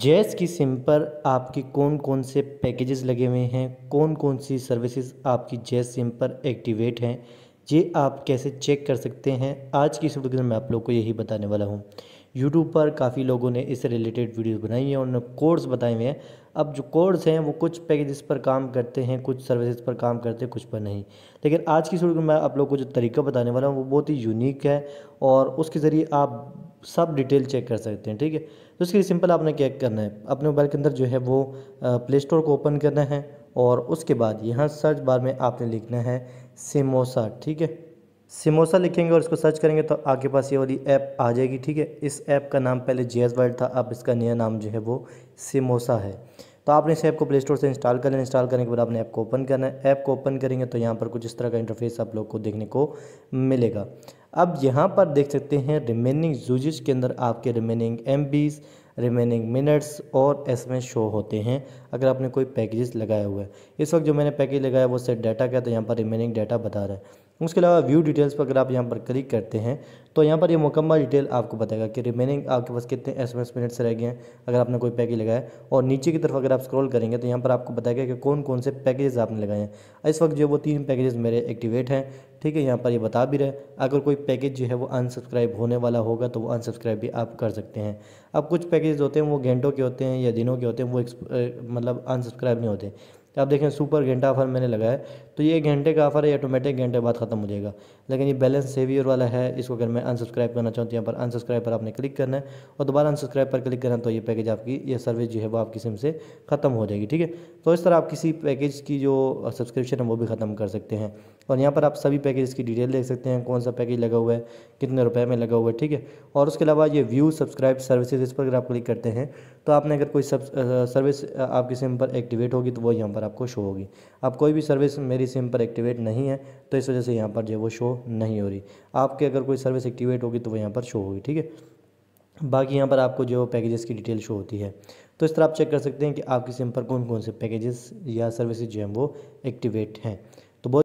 जेस की सिम पर आपके कौन कौन से पैकेजेस लगे हुए हैं कौन कौन सी सर्विसेज आपकी जेस सिम पर एक्टिवेट हैं ये आप कैसे चेक कर सकते हैं आज की इस वीडियो में मैं आप लोग को यही बताने वाला हूँ यूट्यूब पर काफ़ी लोगों ने इससे रिलेटेड वीडियोस बनाई हैं उन्होंने कोर्स बताए हुए हैं अब जो कोर्स हैं वो कुछ पैकेजेस पर काम करते हैं कुछ सर्विसेज पर काम करते हैं कुछ पर नहीं लेकिन आज की वीडियो में मैं आप लोग को जो तरीका बताने वाला हूँ वो बहुत ही यूनिक है और उसके ज़रिए आप सब डिटेल चेक कर सकते हैं ठीक है तो उसके लिए सिंपल आपने क्या करना है अपने मोबाइल के अंदर जो है वो प्ले स्टोर को ओपन करना है और उसके बाद यहाँ सर्च बार में आपने लिखना है सिमोसा ठीक है सिमोसा लिखेंगे और इसको सर्च करेंगे तो आपके पास ये वाली ऐप आ जाएगी ठीक है इस ऐप का नाम पहले जे वर्ल्ड था अब इसका नया नाम जो है वो सिमोसा है तो आपने इस ऐप को प्ले स्टोर से इंस्टॉल कर लेना इंस्टॉल करने के बाद आपने ऐप को ओपन करना है ऐप को ओपन करेंगे तो यहाँ पर कुछ इस तरह का इंटरफेस आप लोग को देखने को मिलेगा अब यहाँ पर देख सकते हैं रिमेनिंग यूजेज के अंदर आपके रिमेनिंग एम रिमेनिंग मिनट्स और एस में शो होते हैं अगर आपने कोई पैकेजेस लगाया हुआ है इस वक्त जो मैंने पैकेज लगाया वो सेट डाटा का तो यहाँ पर रिमेनिंग डाटा बता रहा है उसके अलावा व्यू डिटेल्स पर अगर आप यहाँ पर क्लिक करते हैं तो यहाँ पर ये यह मुकम्मल डिटेल आपको बताएगा कि रिमेनिंग आपके पास कितने एस एम एस मिनट्स रह गए हैं अगर आपने कोई पैकेज लगाया और नीचे की तरफ अगर आप स्क्रॉल करेंगे तो यहाँ पर आपको बताएगा कि कौन कौन से पैकेजेस आपने लगाए हैं इस वक्त जो वो तीन पैकेजेस मेरे एक्टिवेट हैं ठीक है यहाँ पर ये यह बता भी रहे अगर कोई पैकेज जो है वो अनसब्सक्राइब होने वाला होगा तो वो अनसब्सक्राइब भी आप कर सकते हैं अब कुछ पैकेज होते हैं वो घंटों के होते हैं या दिनों के होते हैं वो मतलब अनसब्सक्राइब नहीं होते तो आप देखें सुपर घंटा ऑफर मैंने लगाया तो ये घंटे का ऑफर है ऑटोमेटिक घंटे बाद ख़त्म हो जाएगा लेकिन ये बैलेंस सेवियर वाला है इसको अगर मैं अनसब्सक्राइब करना चाहूँ तो यहाँ पर अनसब्सक्राइब पर आपने क्लिक करना है और दोबारा अनसब्सक्राइब पर क्लिक करना तो ये पैकेज आपकी ये सर्विस जो है वो आपकी सिम से ख़त्म हो जाएगी ठीक है तो इस तरह आप किसी पैकेज की जो सब्सक्रिप्शन है वो भी ख़त्म कर सकते हैं और यहाँ पर आप सभी पैकेज की डिटेल देख सकते हैं कौन सा पैकेज लगा हुआ है कितने रुपये में लगा हुआ है ठीक है और उसके अलावा ये व्यू सब्सक्राइब सर्विसेज इस पर अगर आप क्लिक करते हैं तो आपने अगर कोई सर्विस आपकी सिम पर एक्टिवेट होगी तो वो यहाँ पर आपको शो होगी अब कोई भी सर्विस मेरी सिम पर एक्टिवेट नहीं है तो इस वजह से यहाँ पर जो वो शो नहीं हो रही आपके अगर कोई सर्विस एक्टिवेट होगी तो वो यहाँ पर शो होगी ठीक है बाकी यहाँ पर आपको जो पैकेजेस की डिटेल शो होती है तो इस तरह आप चेक कर सकते हैं कि आपकी सिम पर कौन कौन से पैकेजेस या सर्विसेज जो हैं वो एक्टिवेट हैं